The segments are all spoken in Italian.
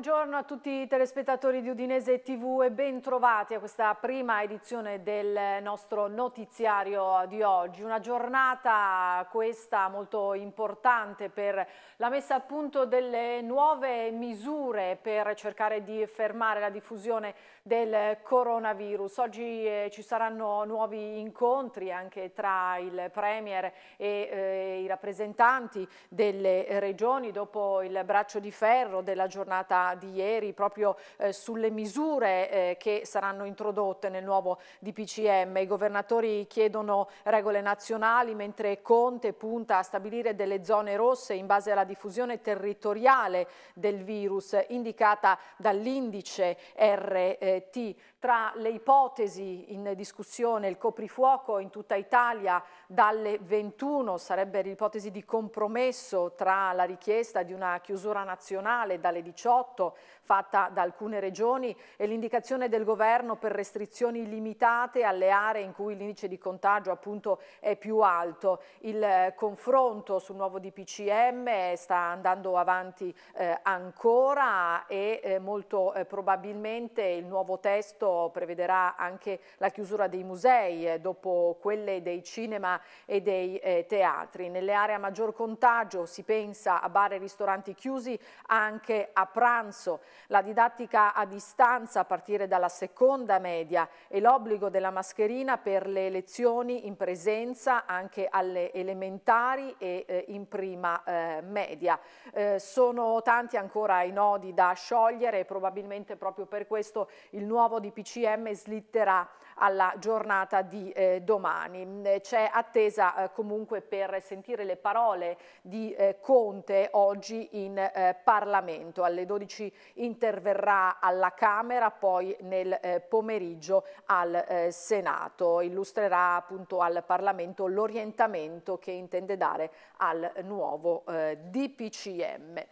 Buongiorno a tutti i telespettatori di Udinese TV e bentrovati a questa prima edizione del nostro notiziario di oggi. Una giornata questa molto importante per la messa a punto delle nuove misure per cercare di fermare la diffusione del coronavirus. Oggi eh, ci saranno nuovi incontri anche tra il Premier e eh, i rappresentanti delle regioni dopo il braccio di ferro della giornata di ieri proprio eh, sulle misure eh, che saranno introdotte nel nuovo DPCM. I governatori chiedono regole nazionali mentre Conte punta a stabilire delle zone rosse in base alla diffusione territoriale del virus indicata dall'indice RT. Tra le ipotesi in discussione il coprifuoco in tutta Italia dalle 21 sarebbe l'ipotesi di compromesso tra la richiesta di una chiusura nazionale dalle 18 8 fatta da alcune regioni e l'indicazione del governo per restrizioni limitate alle aree in cui l'indice di contagio appunto è più alto. Il eh, confronto sul nuovo DPCM eh, sta andando avanti eh, ancora e eh, molto eh, probabilmente il nuovo testo prevederà anche la chiusura dei musei eh, dopo quelle dei cinema e dei teatri. Nelle aree a maggior contagio si pensa a bar e ristoranti chiusi anche a pranzo la didattica a distanza a partire dalla seconda media e l'obbligo della mascherina per le lezioni in presenza anche alle elementari e eh, in prima eh, media. Eh, sono tanti ancora i nodi da sciogliere e probabilmente proprio per questo il nuovo DPCM slitterà alla giornata di eh, domani. Mm, c'è attesa eh, comunque per sentire le parole di eh, Conte oggi in eh, Parlamento. Alle 12 interverrà alla Camera, poi nel eh, pomeriggio al eh, Senato. Illustrerà appunto al Parlamento l'orientamento che intende dare al nuovo DPCM.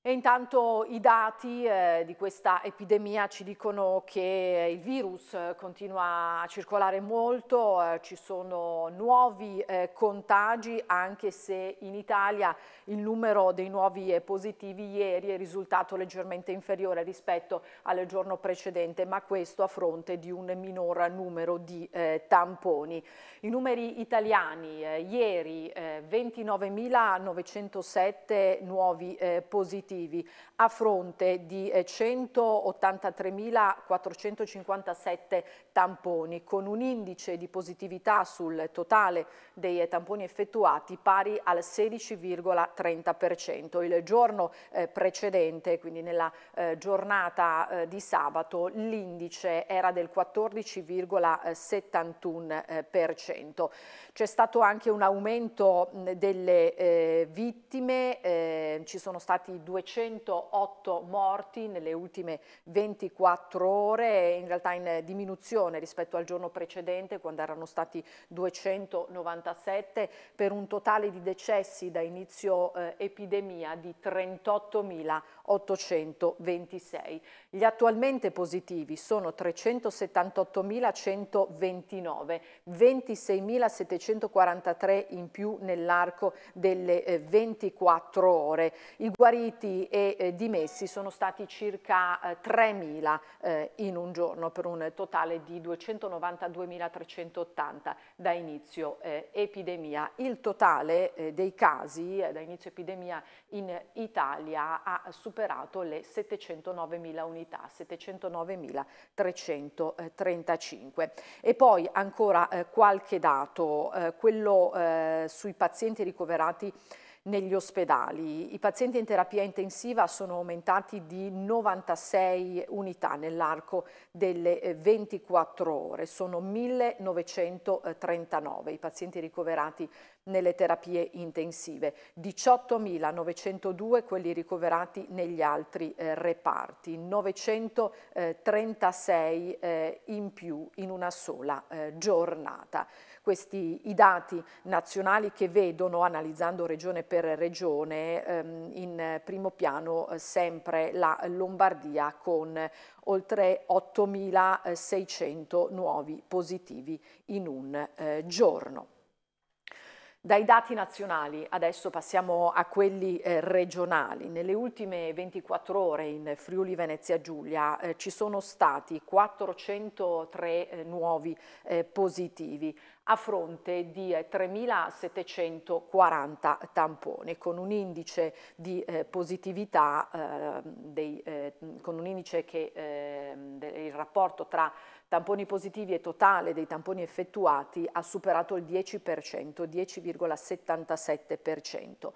E intanto i dati eh, di questa epidemia ci dicono che il virus eh, continua a circolare molto, eh, ci sono nuovi eh, contagi anche se in Italia il numero dei nuovi positivi ieri è risultato leggermente inferiore rispetto al giorno precedente, ma questo a fronte di un minor numero di eh, tamponi. I numeri italiani, eh, ieri 29.907 nuovi positivi positivi a fronte di 183.457 eh, tamponi, con un indice di positività sul totale dei eh, tamponi effettuati pari al 16,30%. Il giorno eh, precedente, quindi nella giornata di sabato, l'indice era del 14,71%. C'è stato anche un aumento delle vittime, ci sono stati due 208 morti nelle ultime 24 ore, in realtà in diminuzione rispetto al giorno precedente quando erano stati 297 per un totale di decessi da inizio eh, epidemia di 38.826. Gli attualmente positivi sono 378.129, 26.743 in più nell'arco delle eh, 24 ore. I guariti arrestati e eh, dimessi sono stati circa eh, 3.000 eh, in un giorno per un totale di 292.380 da inizio eh, epidemia. Il totale eh, dei casi eh, da inizio epidemia in Italia ha superato le 709.000 unità, 709.335. E poi ancora qualche dato, quello sui pazienti ricoverati negli ospedali. I pazienti in terapia intensiva sono aumentati di 96 unità nell'arco delle 24 eh, ore, sono 1939 i pazienti ricoverati nelle terapie intensive, 18.902 quelli ricoverati negli altri eh, reparti, 936 eh, in più in una sola eh, giornata questi, i dati nazionali che vedono, analizzando regione per regione, ehm, in primo piano eh, sempre la Lombardia con oltre 8.600 eh, nuovi positivi in un eh, giorno. Dai dati nazionali adesso passiamo a quelli eh, regionali. Nelle ultime 24 ore in Friuli Venezia Giulia eh, ci sono stati 403 eh, nuovi eh, positivi a fronte di 3.740 eh, tamponi, con un indice di eh, positività, eh, dei, eh, con un indice che ehm, il rapporto tra tamponi positivi e totale dei tamponi effettuati ha superato il 10%, 10,77%.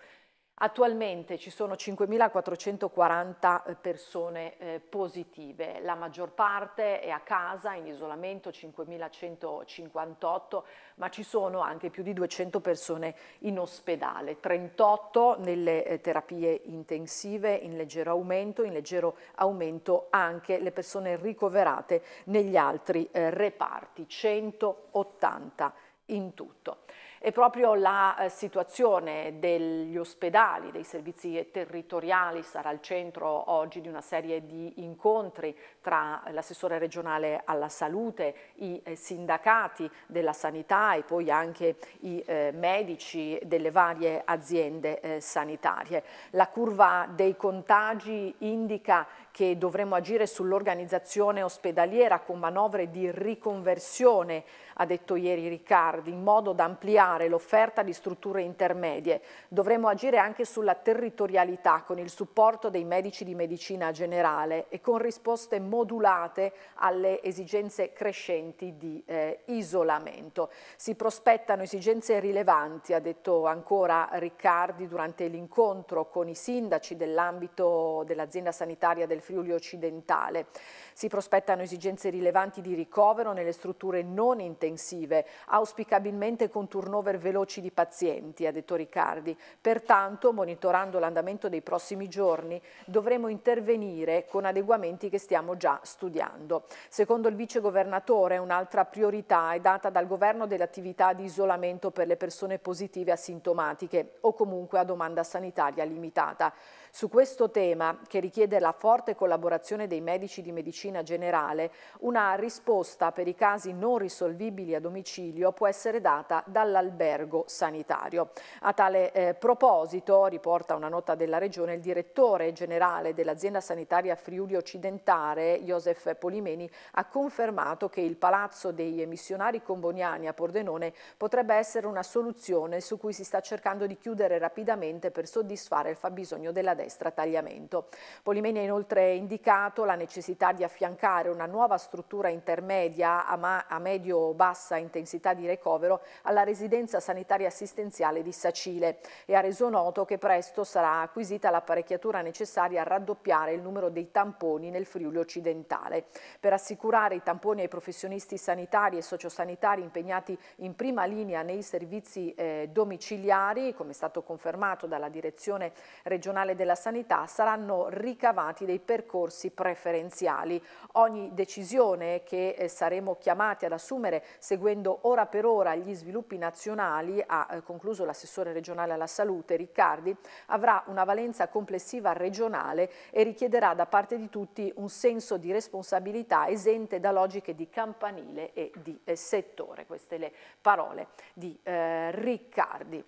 Attualmente ci sono 5.440 eh, persone eh, positive, la maggior parte è a casa in isolamento, 5.158, ma ci sono anche più di 200 persone in ospedale, 38 nelle eh, terapie intensive in leggero aumento, in leggero aumento anche le persone ricoverate negli altri eh, reparti, 180 in tutto è proprio la eh, situazione degli ospedali, dei servizi territoriali, sarà al centro oggi di una serie di incontri tra l'assessore regionale alla salute, i eh, sindacati della sanità e poi anche i eh, medici delle varie aziende eh, sanitarie. La curva dei contagi indica che dovremo agire sull'organizzazione ospedaliera con manovre di riconversione, ha detto ieri Riccardi, in modo da ampliare l'offerta di strutture intermedie. Dovremmo agire anche sulla territorialità con il supporto dei medici di medicina generale e con risposte modulate alle esigenze crescenti di eh, isolamento. Si prospettano esigenze rilevanti, ha detto ancora Riccardi durante l'incontro con i sindaci dell'ambito dell'azienda sanitaria del Friuli occidentale. Si prospettano esigenze rilevanti di ricovero nelle strutture non intensive, auspicabilmente con turnover veloci di pazienti, ha detto Riccardi. Pertanto, monitorando l'andamento dei prossimi giorni, dovremo intervenire con adeguamenti che stiamo già studiando. Secondo il vicegovernatore, un'altra priorità è data dal governo dell'attività di isolamento per le persone positive asintomatiche o comunque a domanda sanitaria limitata. Su questo tema, che richiede la forte collaborazione dei medici di medicina generale, una risposta per i casi non risolvibili a domicilio può essere data dall'albergo sanitario. A tale eh, proposito, riporta una nota della Regione, il direttore generale dell'azienda sanitaria Friuli Occidentale, Josef Polimeni, ha confermato che il palazzo dei missionari comboniani a Pordenone potrebbe essere una soluzione su cui si sta cercando di chiudere rapidamente per soddisfare il fabbisogno della destra tagliamento. Polimeni ha inoltre indicato la necessità di affiancare una nuova struttura intermedia a, a medio-bassa intensità di recovero alla residenza sanitaria assistenziale di Sacile e ha reso noto che presto sarà acquisita l'apparecchiatura necessaria a raddoppiare il numero dei tamponi nel Friuli occidentale. Per assicurare i tamponi ai professionisti sanitari e sociosanitari impegnati in prima linea nei servizi eh, domiciliari, come è stato confermato dalla direzione regionale della della sanità saranno ricavati dei percorsi preferenziali. Ogni decisione che eh, saremo chiamati ad assumere seguendo ora per ora gli sviluppi nazionali, ha eh, concluso l'assessore regionale alla salute Riccardi, avrà una valenza complessiva regionale e richiederà da parte di tutti un senso di responsabilità esente da logiche di campanile e di eh, settore. Queste le parole di eh, Riccardi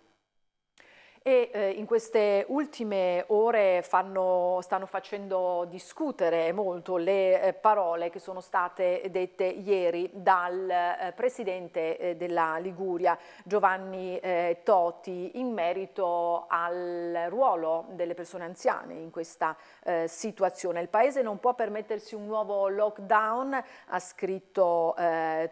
e eh, in queste ultime ore fanno, stanno facendo discutere molto le eh, parole che sono state dette ieri dal eh, presidente eh, della Liguria Giovanni eh, Toti in merito al ruolo delle persone anziane in questa eh, situazione. Il Paese non può permettersi un nuovo lockdown, ha scritto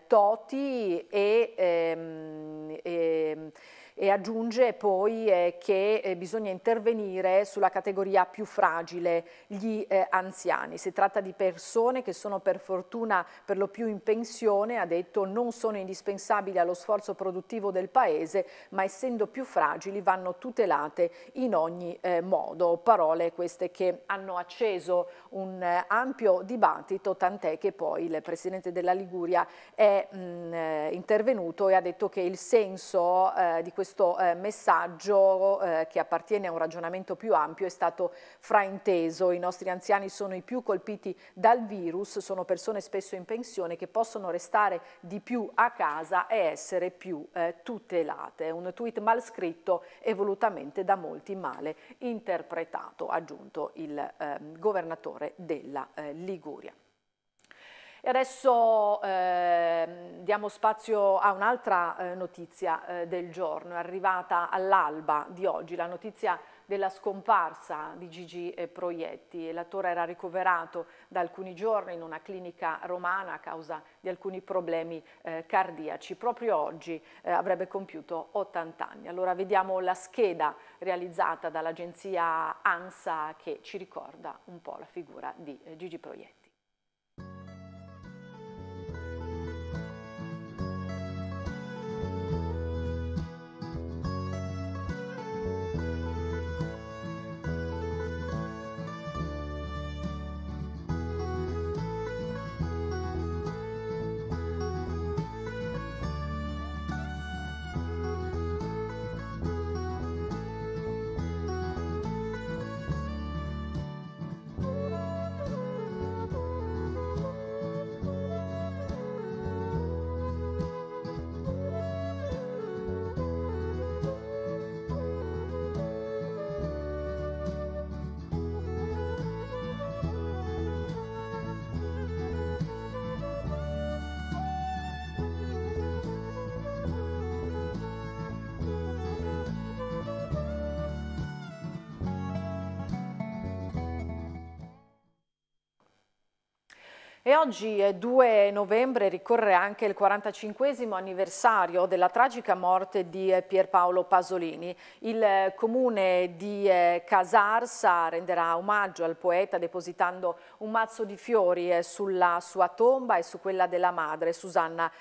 Toti e, ehm, e ehm, e aggiunge poi eh, che eh, bisogna intervenire sulla categoria più fragile, gli eh, anziani. Si tratta di persone che sono per fortuna per lo più in pensione, ha detto non sono indispensabili allo sforzo produttivo del Paese, ma essendo più fragili vanno tutelate in ogni eh, modo. Parole queste che hanno acceso un eh, ampio dibattito, tant'è che poi il Presidente della Liguria è mh, intervenuto e ha detto che il senso di questo questo eh, messaggio eh, che appartiene a un ragionamento più ampio è stato frainteso. I nostri anziani sono i più colpiti dal virus, sono persone spesso in pensione che possono restare di più a casa e essere più eh, tutelate. Un tweet mal scritto e volutamente da molti male interpretato, ha aggiunto il ehm, governatore della eh, Liguria. E adesso eh, diamo spazio a un'altra eh, notizia eh, del giorno, è arrivata all'alba di oggi la notizia della scomparsa di Gigi eh, Proietti. L'attore era ricoverato da alcuni giorni in una clinica romana a causa di alcuni problemi eh, cardiaci. Proprio oggi eh, avrebbe compiuto 80 anni. Allora vediamo la scheda realizzata dall'agenzia ANSA che ci ricorda un po' la figura di Gigi Proietti. E oggi, 2 novembre, ricorre anche il 45 anniversario della tragica morte di eh, Pierpaolo Pasolini. Il eh, comune di eh, Casarsa renderà omaggio al poeta depositando un mazzo di fiori sulla sua tomba e su quella della madre, Susanna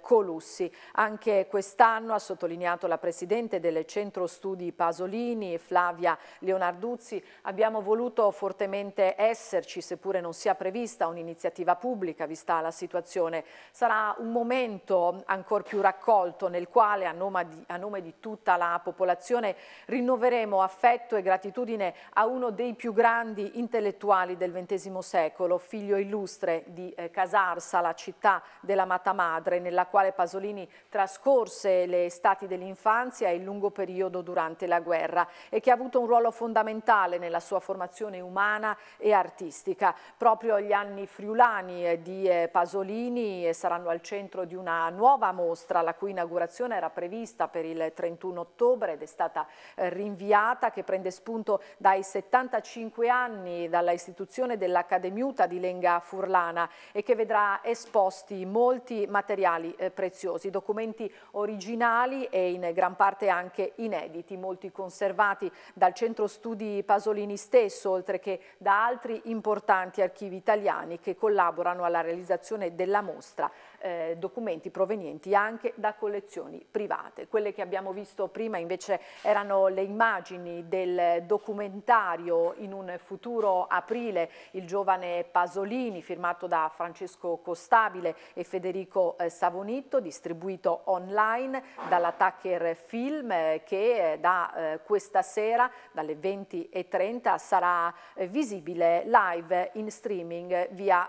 Colussi. Anche quest'anno, ha sottolineato la presidente del Centro Studi Pasolini, Flavia Leonarduzzi, abbiamo voluto fortemente esserci, seppure non sia prevista un'iniziativa amministrativa pubblica, vista la situazione. Sarà un momento ancora più raccolto nel quale a nome di, a nome di tutta la popolazione rinnoveremo affetto e gratitudine a uno dei più grandi intellettuali del XX secolo, figlio illustre di eh, Casarsa, la città dell'amata Madre, nella quale Pasolini trascorse le estati dell'infanzia e il lungo periodo durante la guerra e che ha avuto un ruolo fondamentale nella sua formazione umana e artistica. Proprio gli anni friulani Romani eh, di eh, Pasolini eh, saranno al centro di una nuova mostra la cui inaugurazione era prevista per il 31 ottobre ed è stata rinviata che prende spunto dai 75 anni dalla istituzione dell'Accademiuta di Lenga Furlana e che vedrà esposti molti materiali preziosi, documenti originali e in gran parte anche inediti, molti conservati dal centro studi Pasolini stesso oltre che da altri importanti archivi italiani che collaborano collaborano alla realizzazione della mostra eh, documenti provenienti anche da collezioni private. Quelle che abbiamo visto prima invece erano le immagini del documentario In un futuro aprile, il giovane Pasolini, firmato da Francesco Costabile e Federico eh, Savonitto, distribuito online dall'Attacker Film eh, che eh, da eh, questa sera, dalle 20.30, sarà eh, visibile live in streaming via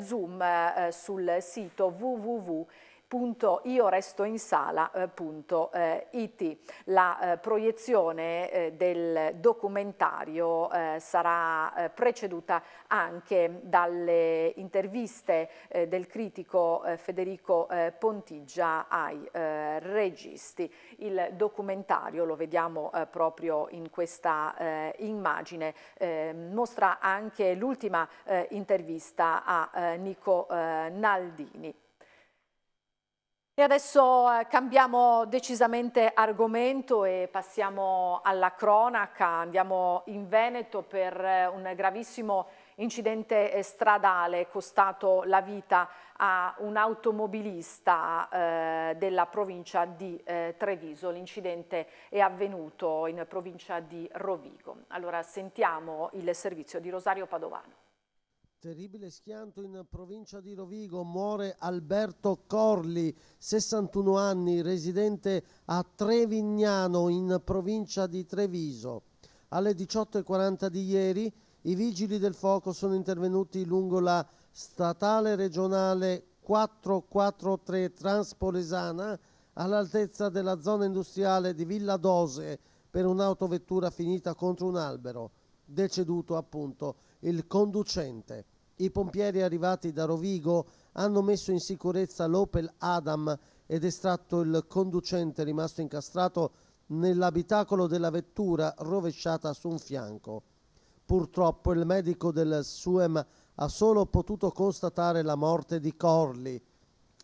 Zoom sul sito www www io resto in sala.it. Eh, eh, La eh, proiezione eh, del documentario eh, sarà eh, preceduta anche dalle interviste del critico Federico Pontigia ai registi. Il documentario, lo vediamo proprio in questa immagine, mostra anche l'ultima intervista a Nico Naldini. E adesso eh, cambiamo decisamente argomento e passiamo alla cronaca, andiamo in Veneto per eh, un gravissimo incidente eh, stradale costato la vita a un automobilista eh, della provincia di eh, Treviso. L'incidente è avvenuto in provincia di Rovigo. Allora sentiamo il servizio di Rosario Padovano. Terribile schianto in provincia di Rovigo, muore Alberto Corli, 61 anni, residente a Trevignano in provincia di Treviso. Alle 18.40 di ieri i vigili del fuoco sono intervenuti lungo la statale regionale 443 Transpolesana all'altezza della zona industriale di Villa Dose per un'autovettura finita contro un albero, deceduto appunto il conducente. I pompieri arrivati da Rovigo hanno messo in sicurezza l'Opel Adam ed estratto il conducente rimasto incastrato nell'abitacolo della vettura rovesciata su un fianco. Purtroppo il medico del SUEM ha solo potuto constatare la morte di Corli.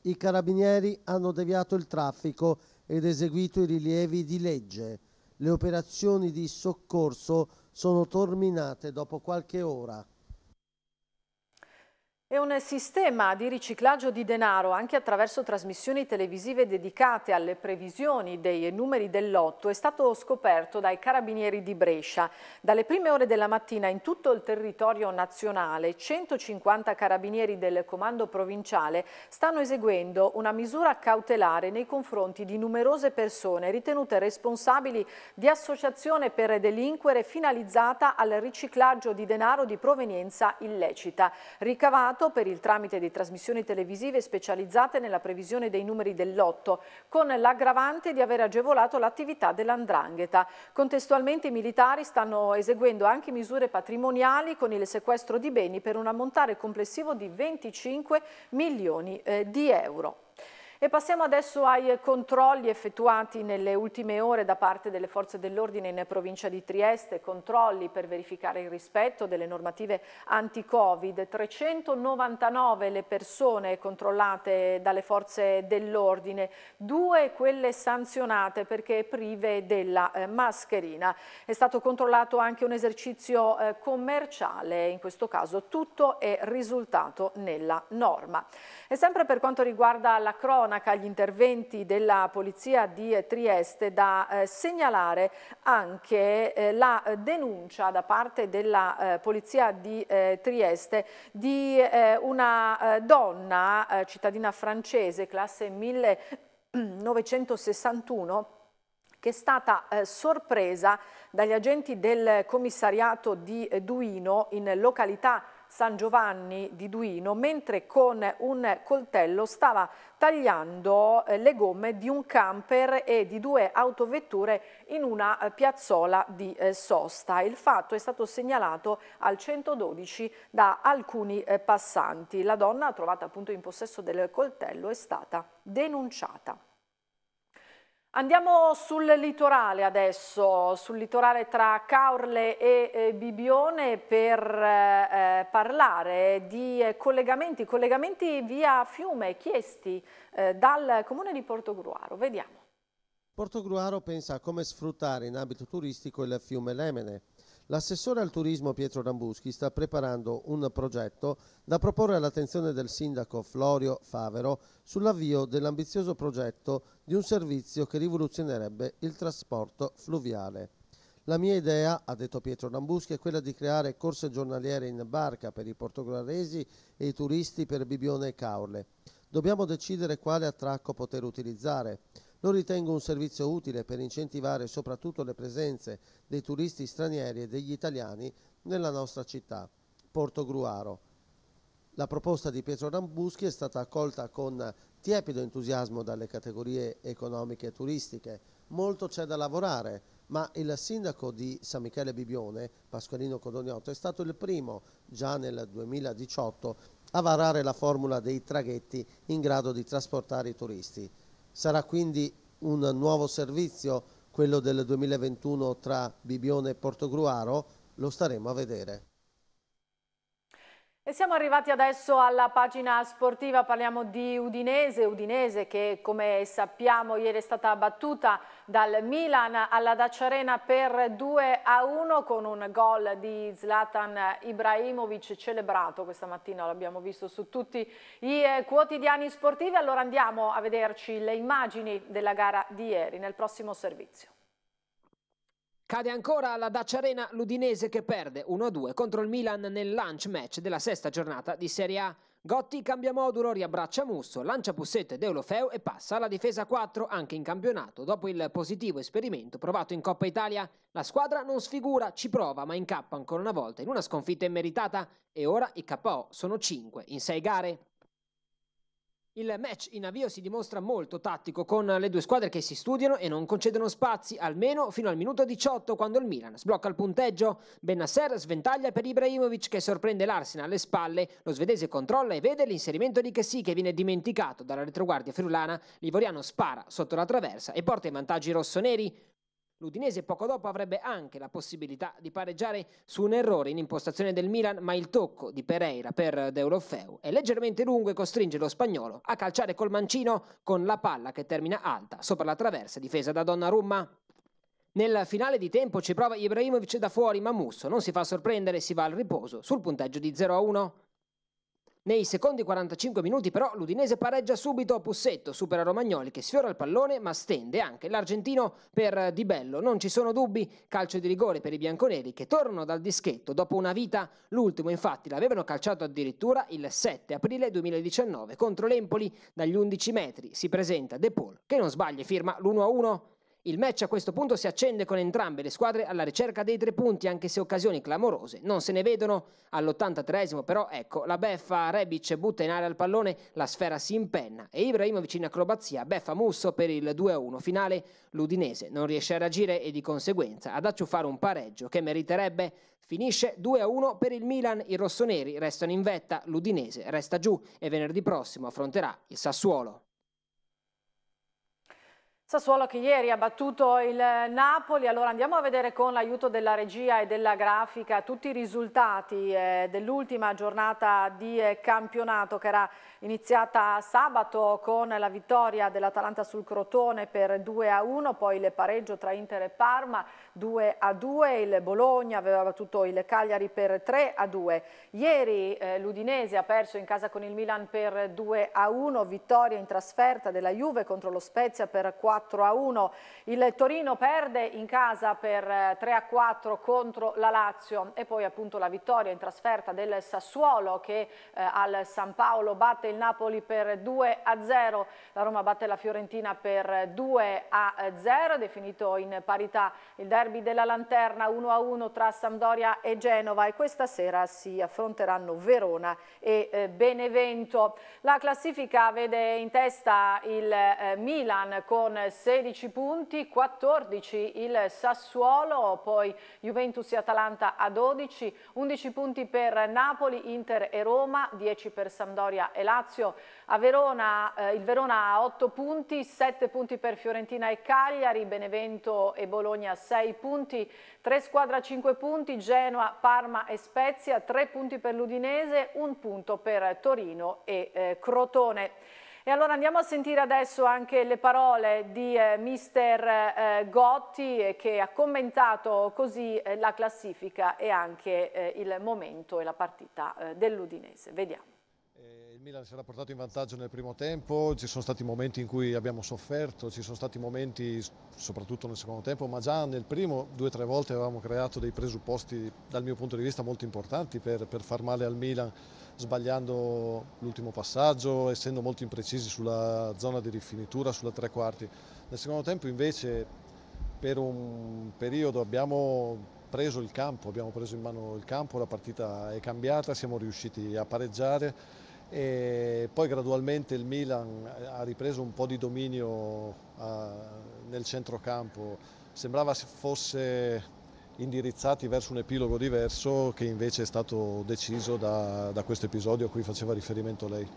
I carabinieri hanno deviato il traffico ed eseguito i rilievi di legge. Le operazioni di soccorso sono terminate dopo qualche ora. È un sistema di riciclaggio di denaro anche attraverso trasmissioni televisive dedicate alle previsioni dei numeri del lotto è stato scoperto dai carabinieri di Brescia. Dalle prime ore della mattina in tutto il territorio nazionale 150 carabinieri del comando provinciale stanno eseguendo una misura cautelare nei confronti di numerose persone ritenute responsabili di associazione per delinquere finalizzata al riciclaggio di denaro di provenienza illecita, ricavato Stato per il tramite di trasmissioni televisive specializzate nella previsione dei numeri del lotto, con l'aggravante di aver agevolato l'attività dell'andrangheta. Contestualmente i militari stanno eseguendo anche misure patrimoniali con il sequestro di beni per un ammontare complessivo di 25 milioni eh, di euro. E passiamo adesso ai controlli effettuati nelle ultime ore da parte delle forze dell'ordine in provincia di Trieste, controlli per verificare il rispetto delle normative anti-Covid. 399 le persone controllate dalle forze dell'ordine, due quelle sanzionate perché prive della eh, mascherina. È stato controllato anche un esercizio eh, commerciale, in questo caso tutto è risultato nella norma. E sempre per quanto riguarda la crona, cronaca gli interventi della Polizia di Trieste da eh, segnalare anche eh, la denuncia da parte della eh, Polizia di eh, Trieste di eh, una eh, donna cittadina francese, classe 1961, che è stata eh, sorpresa dagli agenti del commissariato di Duino in località San Giovanni di Duino mentre con un coltello stava tagliando eh, le gomme di un camper e di due autovetture in una eh, piazzola di eh, sosta. Il fatto è stato segnalato al 112 da alcuni passanti. La donna, trovata appunto in possesso del coltello, è stata denunciata. Andiamo sul litorale adesso, sul litorale tra Caorle e eh, Bibione per eh, eh parlare di eh, collegamenti, collegamenti via fiume chiesti eh, dal comune di Portogruaro. Vediamo. Portogruaro pensa a come sfruttare in ambito turistico il fiume Lemene. L'assessore al turismo Pietro Rambuschi sta preparando un progetto da proporre all'attenzione del sindaco Florio Favero sull'avvio dell'ambizioso progetto di un servizio che rivoluzionerebbe il trasporto fluviale. La mia idea, ha detto Pietro Rambuschi, è quella di creare corse giornaliere in barca per i portogallaresi e i turisti per Bibione e Caorle. Dobbiamo decidere quale attracco poter utilizzare. Lo ritengo un servizio utile per incentivare soprattutto le presenze dei turisti stranieri e degli italiani nella nostra città, Porto Gruaro. La proposta di Pietro Rambuschi è stata accolta con tiepido entusiasmo dalle categorie economiche e turistiche. Molto c'è da lavorare, ma il sindaco di San Michele Bibione, Pasqualino Codoniotto, è stato il primo, già nel 2018, a varare la formula dei traghetti in grado di trasportare i turisti. Sarà quindi un nuovo servizio quello del 2021 tra Bibione e Portogruaro? Lo staremo a vedere siamo arrivati adesso alla pagina sportiva, parliamo di Udinese, Udinese che come sappiamo ieri è stata battuta dal Milan alla Dacia Arena per 2 a 1 con un gol di Zlatan Ibrahimovic celebrato questa mattina, l'abbiamo visto su tutti i eh, quotidiani sportivi, allora andiamo a vederci le immagini della gara di ieri nel prossimo servizio. Cade ancora la Dacia Arena l'Udinese che perde 1-2 contro il Milan nel lunch match della sesta giornata di Serie A. Gotti cambia modulo, riabbraccia Musso, lancia Pussetto ed Eulofeo e passa alla difesa 4 anche in campionato. Dopo il positivo esperimento provato in Coppa Italia, la squadra non sfigura, ci prova ma incappa ancora una volta in una sconfitta immeritata e ora i KO sono 5 in 6 gare. Il match in avvio si dimostra molto tattico con le due squadre che si studiano e non concedono spazi, almeno fino al minuto 18 quando il Milan sblocca il punteggio. Benasser sventaglia per Ibrahimovic che sorprende l'Arsenal alle spalle, lo svedese controlla e vede l'inserimento di Kessi che viene dimenticato dalla retroguardia friulana, Livoriano spara sotto la traversa e porta in vantaggio i rossoneri. L'Udinese poco dopo avrebbe anche la possibilità di pareggiare su un errore in impostazione del Milan, ma il tocco di Pereira per Deulofeu è leggermente lungo e costringe lo spagnolo a calciare col mancino con la palla che termina alta sopra la traversa difesa da Donnarumma. Nel finale di tempo ci prova Ibrahimovic da fuori, ma Musso non si fa sorprendere e si va al riposo sul punteggio di 0 a 1. Nei secondi 45 minuti però l'Udinese pareggia subito a Pussetto, supera Romagnoli che sfiora il pallone ma stende anche l'argentino per Di Bello. Non ci sono dubbi, calcio di rigore per i bianconeri che tornano dal dischetto dopo una vita. L'ultimo infatti l'avevano calciato addirittura il 7 aprile 2019 contro l'Empoli dagli 11 metri. Si presenta De Paul che non sbaglia e firma l'1-1. Il match a questo punto si accende con entrambe le squadre alla ricerca dei tre punti, anche se occasioni clamorose non se ne vedono. All'83esimo però, ecco, la beffa Rebic butta in aria il pallone, la sfera si impenna e Ibrahimovic in acrobazia beffa Musso per il 2-1 finale. L'Udinese non riesce a reagire e di conseguenza ad acciuffare un pareggio che meriterebbe. Finisce 2-1 per il Milan, i rossoneri restano in vetta, l'Udinese resta giù e venerdì prossimo affronterà il Sassuolo. Sassuolo che ieri ha battuto il Napoli, allora andiamo a vedere con l'aiuto della regia e della grafica tutti i risultati eh, dell'ultima giornata di eh, campionato che era iniziata sabato con la vittoria dell'Atalanta sul Crotone per 2 a 1, poi il pareggio tra Inter e Parma, 2 a 2, il Bologna aveva battuto il Cagliari per 3 a 2. Ieri eh, l'Udinese ha perso in casa con il Milan per 2 a 1, vittoria in trasferta della Juve contro lo Spezia per 4 a 1. Il Torino perde in casa per 3 eh, a 4 contro la Lazio e poi appunto la vittoria in trasferta del Sassuolo che eh, al San Paolo batte il Napoli per 2 a 0, la Roma batte la Fiorentina per 2 a 0, eh, definito in parità il derby derby della Lanterna 1-1 tra Sampdoria e Genova e questa sera si affronteranno Verona e eh, Benevento. La classifica vede in testa il eh, Milan con 16 punti, 14 il Sassuolo, poi Juventus e Atalanta a 12, 11 punti per Napoli, Inter e Roma, 10 per Sampdoria e Lazio, a Verona, eh, il Verona ha 8 punti, 7 punti per Fiorentina e Cagliari, Benevento e Bologna 6 punti, 3 squadre a 5 punti, Genoa, Parma e Spezia, 3 punti per l'Udinese, 1 punto per Torino e eh, Crotone. E allora andiamo a sentire adesso anche le parole di eh, mister eh, Gotti eh, che ha commentato così eh, la classifica e anche eh, il momento e la partita eh, dell'Udinese. Vediamo. Il Milan si era portato in vantaggio nel primo tempo, ci sono stati momenti in cui abbiamo sofferto, ci sono stati momenti soprattutto nel secondo tempo, ma già nel primo due o tre volte avevamo creato dei presupposti dal mio punto di vista molto importanti per, per far male al Milan, sbagliando l'ultimo passaggio, essendo molto imprecisi sulla zona di rifinitura, sulla tre quarti. Nel secondo tempo invece per un periodo abbiamo preso il campo, abbiamo preso in mano il campo, la partita è cambiata, siamo riusciti a pareggiare e poi gradualmente il Milan eh, ha ripreso un po' di dominio eh, nel centrocampo, sembrava fosse indirizzati verso un epilogo diverso che invece è stato deciso da, da questo episodio a cui faceva riferimento lei.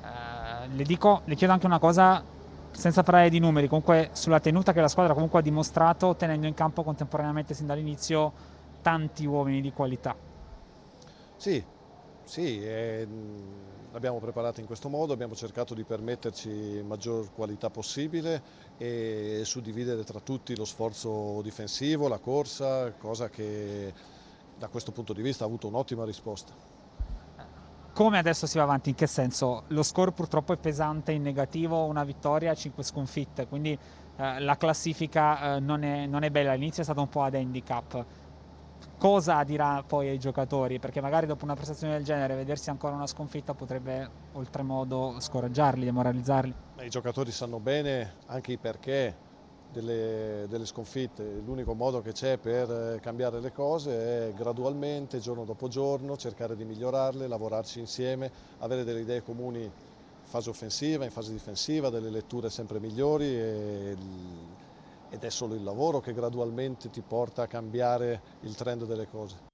Uh, le, dico, le chiedo anche una cosa senza parlare di numeri, comunque sulla tenuta che la squadra comunque ha dimostrato tenendo in campo contemporaneamente sin dall'inizio tanti uomini di qualità. Sì, sì, è, ehm, l'abbiamo preparata in questo modo, abbiamo cercato di permetterci maggior qualità possibile e suddividere tra tutti lo sforzo difensivo, la corsa, cosa che da questo punto di vista ha avuto un'ottima risposta. Come adesso si va avanti? In che senso? Lo score purtroppo è pesante in negativo, una vittoria, 5 sconfitte, quindi eh, la classifica eh, non, è, non è bella, all'inizio è stata un po' ad handicap cosa dirà poi ai giocatori, perché magari dopo una prestazione del genere vedersi ancora una sconfitta potrebbe oltremodo scoraggiarli, demoralizzarli. I giocatori sanno bene anche i perché delle, delle sconfitte, l'unico modo che c'è per eh, cambiare le cose è gradualmente, giorno dopo giorno, cercare di migliorarle, lavorarci insieme, avere delle idee comuni in fase offensiva, in fase difensiva, delle letture sempre migliori. E ed è solo il lavoro che gradualmente ti porta a cambiare il trend delle cose.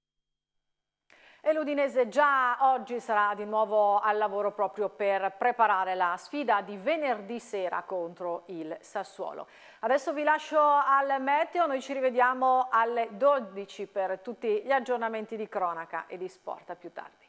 E l'Udinese già oggi sarà di nuovo al lavoro proprio per preparare la sfida di venerdì sera contro il Sassuolo. Adesso vi lascio al meteo, noi ci rivediamo alle 12 per tutti gli aggiornamenti di cronaca e di sport a più tardi.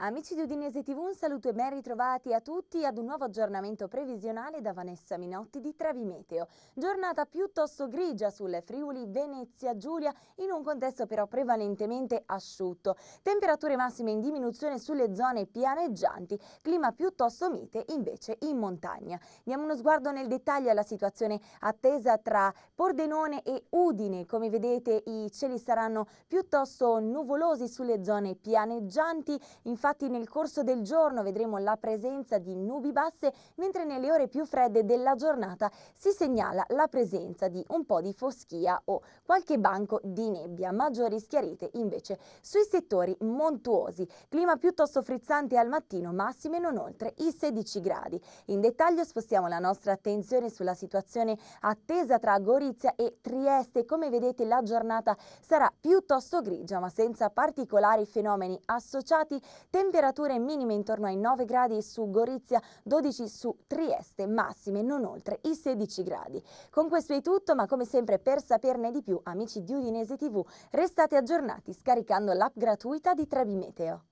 Amici di Udinese TV, un saluto e ben ritrovati a tutti ad un nuovo aggiornamento previsionale da Vanessa Minotti di Travimeteo. Giornata piuttosto grigia sulle Friuli Venezia Giulia in un contesto però prevalentemente asciutto. Temperature massime in diminuzione sulle zone pianeggianti, clima piuttosto mite invece in montagna. Diamo uno sguardo nel dettaglio alla situazione attesa tra Pordenone e Udine. Come vedete i cieli saranno piuttosto nuvolosi sulle zone pianeggianti, infatti Infatti nel corso del giorno vedremo la presenza di nubi basse, mentre nelle ore più fredde della giornata si segnala la presenza di un po' di foschia o qualche banco di nebbia. Maggiori schiarite invece sui settori montuosi. Clima piuttosto frizzante al mattino, massime non oltre i 16 gradi. In dettaglio spostiamo la nostra attenzione sulla situazione attesa tra Gorizia e Trieste. Come vedete la giornata sarà piuttosto grigia ma senza particolari fenomeni associati temperature minime intorno ai 9 gradi su Gorizia, 12 su Trieste, massime non oltre i 16 gradi. Con questo è tutto, ma come sempre per saperne di più, amici di Udinese TV, restate aggiornati scaricando l'app gratuita di Trebimeteo.